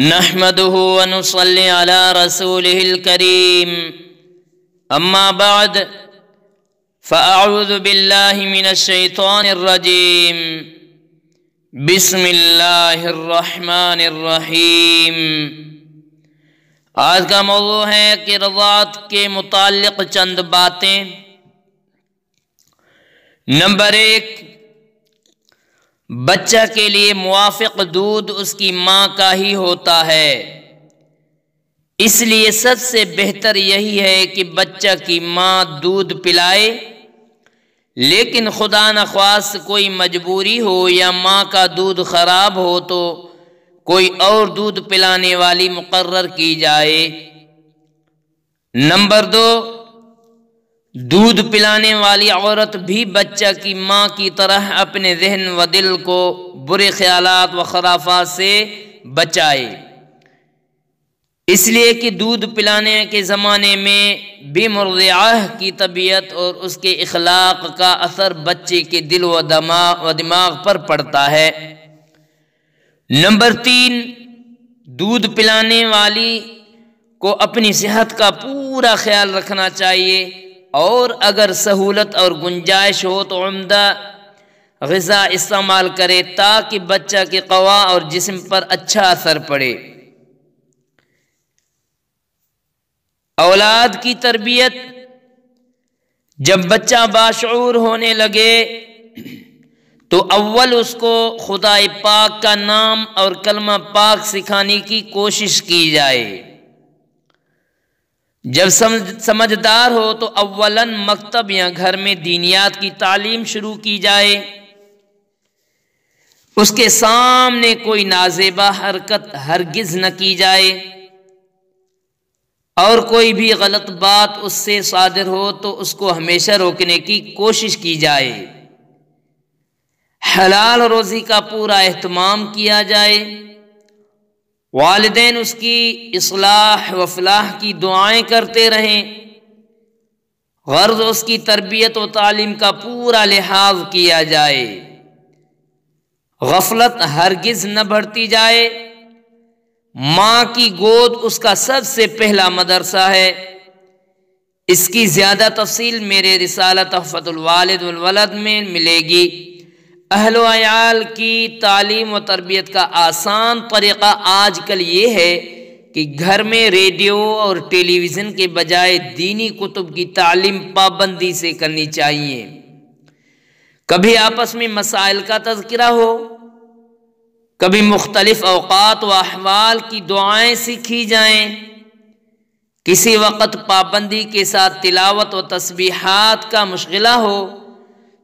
नहमदनसल रसूलकरीम अम्माबाद फ़ाउज़बिल्लाशैतरजीम बसमीम आज का मौजू है कि रवात के मुतल चंद बातें नंबर एक बच्चा के लिए मुआफ़ दूध उसकी माँ का ही होता है इसलिए सबसे बेहतर यही है कि बच्चा की माँ दूध पिलाए लेकिन खुदा न खास कोई मजबूरी हो या माँ का दूध ख़राब हो तो कोई और दूध पिलाने वाली मुकर की जाए नंबर दो दूध पिलाने वाली औरत भी बच्चा की माँ की तरह अपने जहन व दिल को बुरे ख्याल व खराफा से बचाए इसलिए कि दूध पिलाने के ज़माने में भी बेमरज़ाह की तबीयत और उसके अखलाक का असर बच्चे के दिल व दिमाग व दिमाग पर पड़ता है नंबर तीन दूध पिलाने वाली को अपनी सेहत का पूरा ख्याल रखना चाहिए और अगर सहूलत और गुंजाइश हो तो उमदा गज़ा इस्तेमाल करे ताकि बच्चा के कवा और जिसम पर अच्छा असर पड़े औलाद की तरबियत जब बच्चा बाशूर होने लगे तो अव्वल उसको खुदा पाक का नाम और कलमा पाक सिखाने की कोशिश की जाए जब समझ समझदार हो तो अव्वलन मकतब या घर में दीनियात की तालीम शुरू की जाए उसके सामने कोई नाजेबा हरकत हरगिज न की जाए और कोई भी गलत बात उससे सादिर हो तो उसको हमेशा रोकने की कोशिश की जाए हलाल रोज़ी का पूरा अहतमाम किया जाए वालदेन उसकी असलाह व फलाह की दुआएं करते रहें गर्ज उसकी तरबियत व तालीम का पूरा लिहाज किया जाए गफलत हरगिज़ न बढ़ती जाए माँ की गोद उसका सबसे पहला मदरसा है इसकी ज़्यादा तफसील मेरे रिसालत हफ़तवालद में मिलेगी अहलोयाल की तालीम व तरबियत का आसान तरीक़ा आज कल ये है कि घर में रेडियो और टेलीविज़न के बजाय दीनी कुतुब की तालीम पाबंदी से करनी चाहिए कभी आपस में मसाइल का तस्करा हो कभी मुख्तलिफ़ अवकात व अहवाल की दुआएँ सीखी जाएँ किसी वक़्त पाबंदी के साथ तिलावत व तस्बीहात का मुशगला हो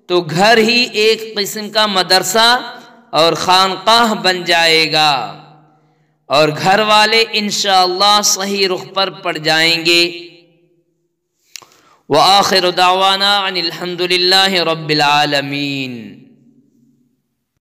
तो घर ही एक किस्म का मदरसा और ख़ानक़ाह बन जाएगा और घर वाले इन सही रुख पर पड़ जाएंगे व आखिर दावाना अनिलहमदिल्ला रबालमीन